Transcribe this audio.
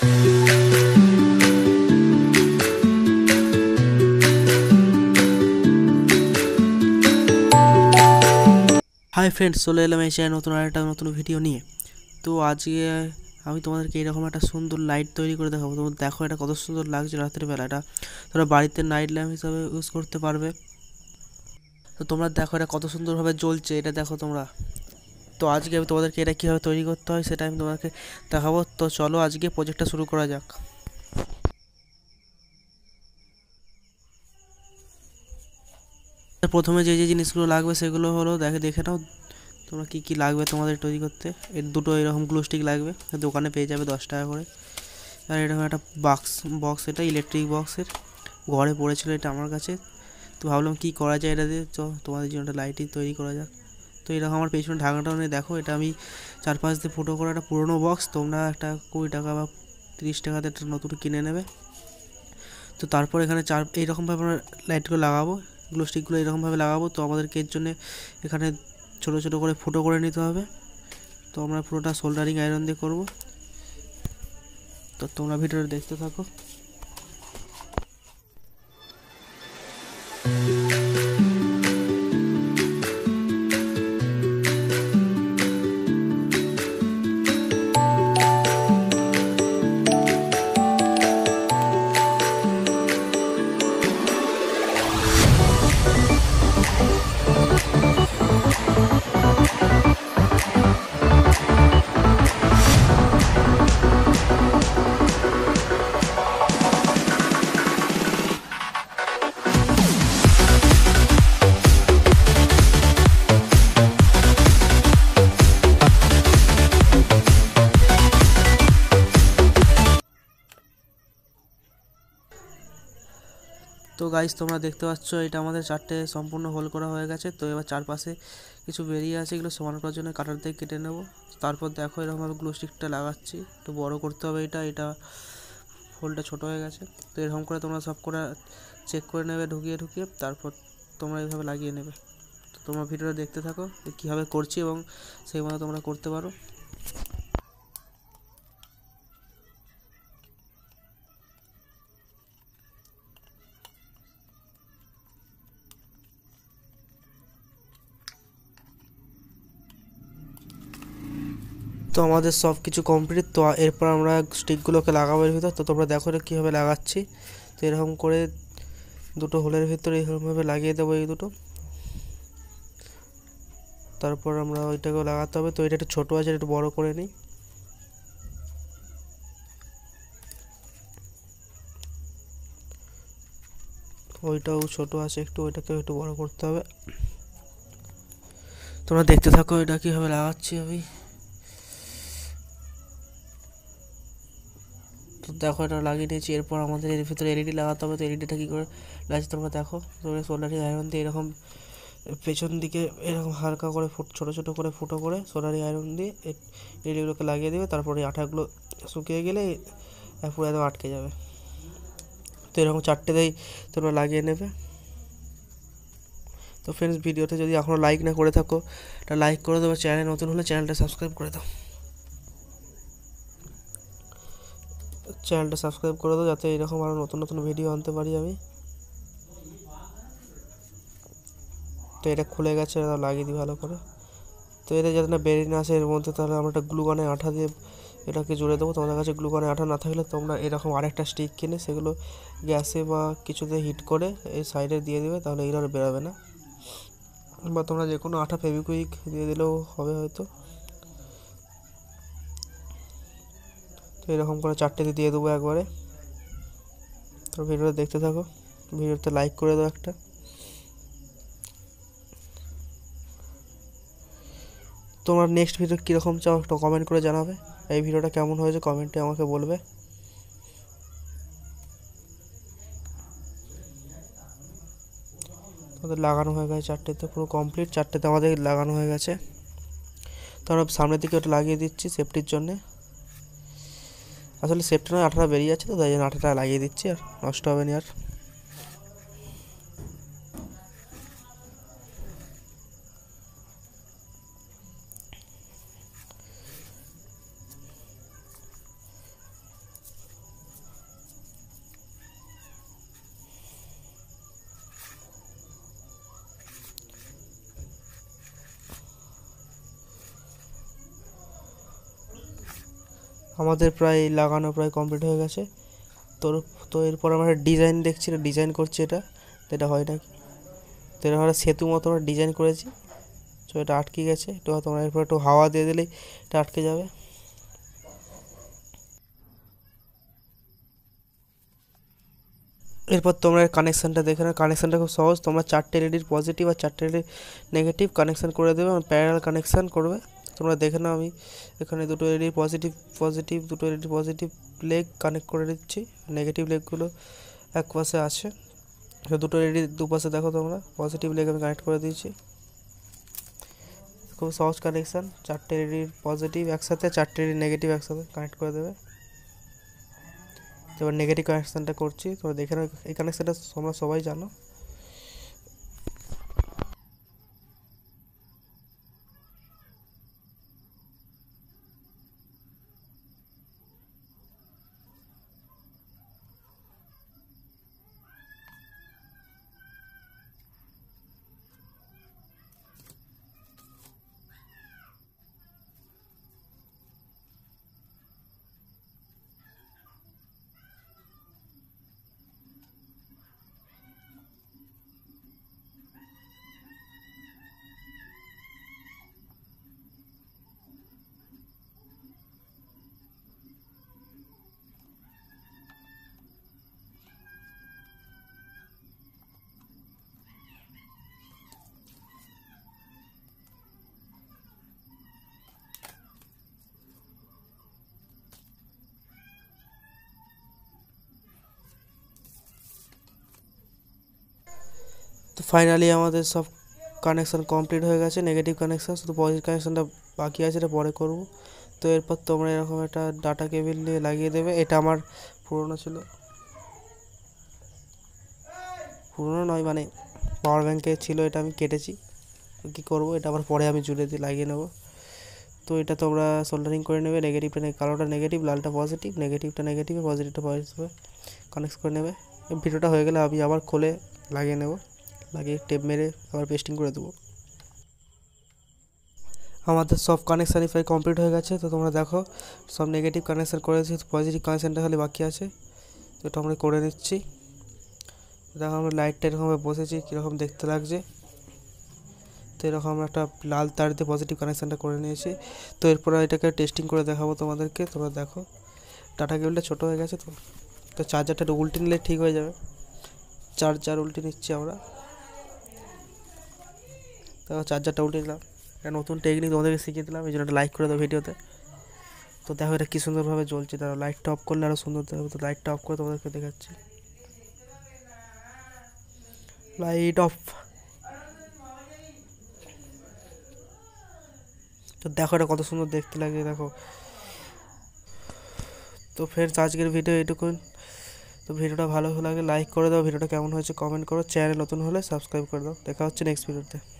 hi friends চলে এলাম এসে নতুন আরেকটা নতুন ভিডিও নিয়ে তো আজকে আমি তোমাদেরকে এরকম একটা সুন্দর লাইট তৈরি করে দেখাবো তোমরা দেখো এটা কত সুন্দর লাগছে রাতের বেলাটা তোমরা বাড়িতে নাইট ল্যাম্প হিসাবে ইউজ করতে পারবে তো তোমরা দেখো এটা কত সুন্দরভাবে জ্বলছে এটা দেখো তোমরা তো আজকে আমি তোমাদেরকে এটা কীভাবে তৈরি করতে হয় সেটা আমি তোমাকে দেখাবো তো চলো আজকে প্রজেক্টটা শুরু করা যাক প্রথমে যে যে জিনিসগুলো লাগবে সেগুলো হলো দেখে দেখে নাও তোমরা কী কী লাগবে তোমাদের তৈরি করতে এর দুটো এরকম গ্লুস্টিক লাগবে দোকানে পেয়ে যাবে দশ টাকা করে আর এরকম একটা বাক্স বক্স এটা ইলেকট্রিক বক্সের ঘরে পড়েছিল এটা আমার কাছে তো ভাবলাম কী করা যায় এটা দিয়ে চ তোমাদের জন্য একটা লাইটই তৈরি করা যাক তো এরকম আমার পেছনে ঢাকাটা নেই দেখো এটা আমি চার পাঁচ দিয়ে ফোটো করা একটা পুরোনো বক্স তোমরা একটা কুড়ি টাকা বা তিরিশ টাকাতে একটা নতুন কিনে নেবে তো তারপর এখানে চার এইরকমভাবে আমরা লাইটগুলো লাগাবো গ্লো স্টিকগুলো এরকমভাবে লাগাবো তো আমাদেরকে এর জন্যে এখানে ছোট ছোট করে ফুটো করে নিতে হবে তো আমরা পুরোটা সোল্ডারিং আয়রন দিয়ে করব তো তোমরা ভিডিওটা দেখতে থাকো গাইস তোমরা দেখতে পাচ্ছ এটা আমাদের চারটে সম্পূর্ণ হোল করা হয়ে গেছে তো এবার চারপাশে কিছু বেরিয়ে আছে এগুলো সমান করার জন্য কাটার দিয়ে কেটে নেব তারপর দেখো এরকমভাবে গ্লো স্টিকটা লাগাচ্ছি একটু বড় করতে হবে এটা এটা হোলটা ছোট হয়ে গেছে তো এরকম করে তোমরা সব করে চেক করে নেবে ঢুকিয়ে ঢুকিয়ে তারপর তোমরা এইভাবে লাগিয়ে নেবে তো তোমরা ভিডিওটা দেখতে থাকো কীভাবে করছি এবং সেই মতো তোমরা করতে পারো তো আমাদের সব কিছু কমপ্লিট তো এরপর আমরা স্টিকগুলোকে লাগাবো এর ভিতর তো তোমরা দেখো এটা কীভাবে লাগাচ্ছি তো এরকম করে দুটো হোলের ভিতরে এরকমভাবে লাগিয়ে দেবো এই দুটো তারপর আমরা ওইটাকেও লাগাতে হবে তো এটা একটু ছোটো আছে একটু বড় করে নিই ওইটাও ছোটো আছে একটু ওইটাকে একটু বড় করতে হবে তোমরা দেখতে থাকো এটা কীভাবে লাগাচ্ছি আমি দেখো এটা লাগিয়ে নিয়েছি এরপর আমাদের এর ভিতরে এলইডি লাগাতে হবে তো এলইডিটা কী করে লাগছে তোমরা দেখো তোমরা সোলারি আয়রন দিয়ে এরকম পেছন দিকে এরকম হালকা করে ফুট ছোটো ছোটো করে ফুটো করে সোলারি আয়রন দিয়ে এলইডিগুলোকে লাগিয়ে দেবে তারপরে আঠাগুলো শুকিয়ে গেলে পুরো একদম আটকে যাবে তো এরকম চারটে দেয় তোমরা লাগিয়ে নেবে তো ফ্রেন্ডস ভিডিওটা যদি এখনও লাইক না করে থাকো তা লাইক করে দেবো চ্যানেল নতুন হলে চ্যানেলটা সাবস্ক্রাইব করে দাও চ্যানেলটা সাবস্ক্রাইব করে দাও যাতে এরকম আরও নতুন নতুন ভিডিও আনতে পারি আমি তো এটা খুলে গেছে লাগিয়ে দিই ভালো করে তো এটা যাতে না বেরিয়ে না আসে এর মধ্যে তাহলে আমরা একটা গ্লুগানে আঠা দিয়ে এটাকে জুড়ে দেবো তোমাদের কাছে গ্লুকানে আঠা না থাকলে তোমরা এরকম আরেকটা স্টিক কিনে সেগুলো গ্যাসে বা কিছুতে হিট করে এই সাইডে দিয়ে দেবে তাহলে এগুলো আর বেরোবে না বা তোমরা যে কোনো আঠা ফেবিকুইক দিয়ে দিলেও হবে হয়তো তো এরকম করে চারটেতে দিয়ে দেবো একবারে তো ভিডিওটা দেখতে থাকো ভিডিওতে লাইক করে দাও একটা তোমার নেক্সট ভিডিও কীরকম চাও একটা কমেন্ট করে জানাবে এই ভিডিওটা কেমন হয়েছে কমেন্টে আমাকে বলবে আমাদের লাগানো হয়ে গেছে চারটেতে পুরো কমপ্লিট চারটেতে আমাদের লাগানো হয়ে গেছে তো আমরা সামনের দিকে ওটা লাগিয়ে দিচ্ছি সেফটির জন্যে আসলে সেপ্টেম্বর আঠারো বেরিয়ে যাচ্ছে তো তাই জন্য আঠারোটা লাগিয়ে দিচ্ছি আর নষ্ট হবে না আর আমাদের প্রায় লাগানো প্রায় কমপ্লিট হয়ে গেছে তো তো এরপর আমরা ডিজাইন দেখছি ডিজাইন করছি এটা এটা হয় নাকি তো এটা আমরা সেতু মতো আমরা ডিজাইন করেছি তো এটা আটকে গেছে একটু তোমরা এরপর একটু হাওয়া দিয়ে দিলেই এটা আটকে যাবে এরপর তোমরা কানেকশানটা দেখে না কানেকশানটা খুব সহজ তোমরা চারটে এলইডির পজিটিভ আর চারটে এলইডির নেগেটিভ কানেকশান করে দেবে প্যারাল কানেকশান করবে তোমরা দেখে নাও আমি এখানে দুটো এলইডি পজিটিভ পজিটিভ দুটো এলইডি পজিটিভ লেগ কানেক্ট করে দিচ্ছি নেগেটিভ লেগগুলো এক পাশে আছে তো দুটো এলইডি দুপাশে দেখো তোমরা পজিটিভ লেগ আমি কানেক্ট করে দিয়েছি খুব সহজ কানেকশান চারটে এলইডির পজিটিভ একসাথে চারটে এলইডি নেগেটিভ একসাথে কানেক্ট করে দেবে এবার নেগেটিভ কানেকশানটা করছি তোমরা দেখে নাও এই কানেকশানটা তোমরা সবাই জানো তো ফাইনালি আমাদের সব কানেকশান কমপ্লিট হয়ে গেছে নেগেটিভ কানেকশান শুধু পজিটিভ কানেকশানটা বাকি আছে এটা পরে করব তো এরপর তোমরা এরকম একটা ডাটা কেবিল নিয়ে লাগিয়ে দেবে এটা আমার পুরনো ছিল পুরনো নয় মানে পাওয়ার ব্যাঙ্কে ছিল এটা আমি কেটেছি কী করব এটা আবার পরে আমি জুড়ে দিয়ে লাগিয়ে নেব তো এটা তোমরা সোল্ডারিং করে নেবে নেগেটিভটা কালোটা নেগেটিভ লালটা পজিটিভ নেগেটিভটা নেগেটিভ পজিটিভটা পজিটিভ কানেক্ট করে নেবে ভিডিওটা হয়ে গেলে আমি আবার খোলে লাগিয়ে নেবো লাগিয়ে টেপ মেরে আবার পেস্টিং করে দেবো আমাদের সব কানেকশানই প্রায় কমপ্লিট হয়ে গেছে তো তোমরা দেখো সব নেগেটিভ কানেকশান করেছি পজিটিভ কানেকশানটা খালি বাকি আছে তো এটা আমরা করে নিচ্ছি দেখো আমরা লাইটটা এরকমভাবে বসেছি কীরকম দেখতে লাগছে তো এরকম আমরা একটা লাল তার দিয়ে পজিটিভ কানেকশানটা করে নিয়েছি তো এরপর এটাকে টেস্টিং করে দেখাবো তোমাদেরকে তোমরা দেখো টাটা কেবলটা ছোটো হয়ে গেছে তো তো চার্জারটা উল্টে নিলে ঠিক হয়ে যাবে চার্জার উল্টে নিচ্ছি আমরা তো চার্জারটা উল্টে দিলাম একটা নতুন টেকনিক তোমাদেরকে শিখিয়ে দিলাম এই জন্য একটা লাইক করে দাও ভিডিওতে তো দেখো এটা কী সুন্দরভাবে জ্বলছে তারা লাইটটা অফ করলে আরও সুন্দর হবে তো লাইটটা অফ করে তোমাদেরকে দেখাচ্ছি লাইট অফ তো দেখো এটা কত সুন্দর দেখতে লাগে দেখো তো ফের আজকের ভিডিও এটুকু তো ভিডিওটা ভালো লাগে লাইক করে দাও ভিডিওটা কেমন হয়েছে কমেন্ট করো চ্যানেল নতুন হলে সাবস্ক্রাইব করে দাও দেখা হচ্ছে নেক্সট ভিডিওতে